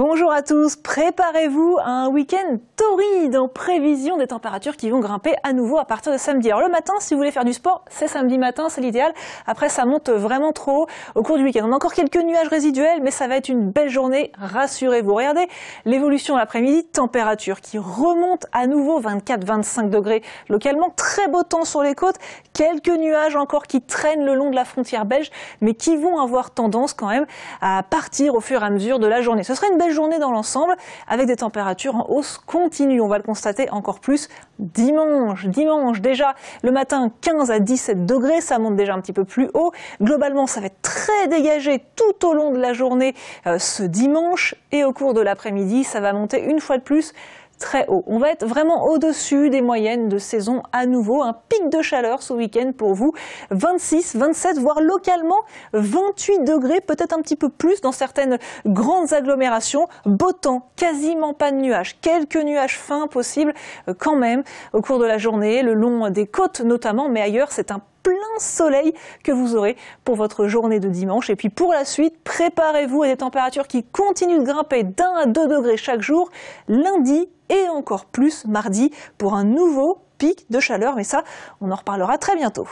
Bonjour à tous, préparez-vous à un week-end torride en prévision des températures qui vont grimper à nouveau à partir de samedi. Alors le matin, si vous voulez faire du sport, c'est samedi matin, c'est l'idéal. Après, ça monte vraiment trop au cours du week-end. On a encore quelques nuages résiduels, mais ça va être une belle journée, rassurez-vous. Regardez l'évolution l'après-midi, température qui remonte à nouveau 24-25 degrés localement. Très beau temps sur les côtes, quelques nuages encore qui traînent le long de la frontière belge, mais qui vont avoir tendance quand même à partir au fur et à mesure de la journée. Ce journée dans l'ensemble, avec des températures en hausse continue. On va le constater encore plus dimanche. Dimanche, déjà le matin, 15 à 17 degrés, ça monte déjà un petit peu plus haut. Globalement, ça va être très dégagé tout au long de la journée euh, ce dimanche et au cours de l'après-midi, ça va monter une fois de plus très haut. On va être vraiment au-dessus des moyennes de saison à nouveau. Un pic de chaleur ce week-end pour vous. 26, 27, voire localement 28 degrés, peut-être un petit peu plus dans certaines grandes agglomérations. Beau temps, quasiment pas de nuages. Quelques nuages fins possibles euh, quand même au cours de la journée, le long des côtes notamment, mais ailleurs c'est un plein soleil que vous aurez pour votre journée de dimanche. Et puis pour la suite, préparez-vous à des températures qui continuent de grimper d'un à deux degrés chaque jour, lundi et encore plus mardi pour un nouveau pic de chaleur. Mais ça, on en reparlera très bientôt.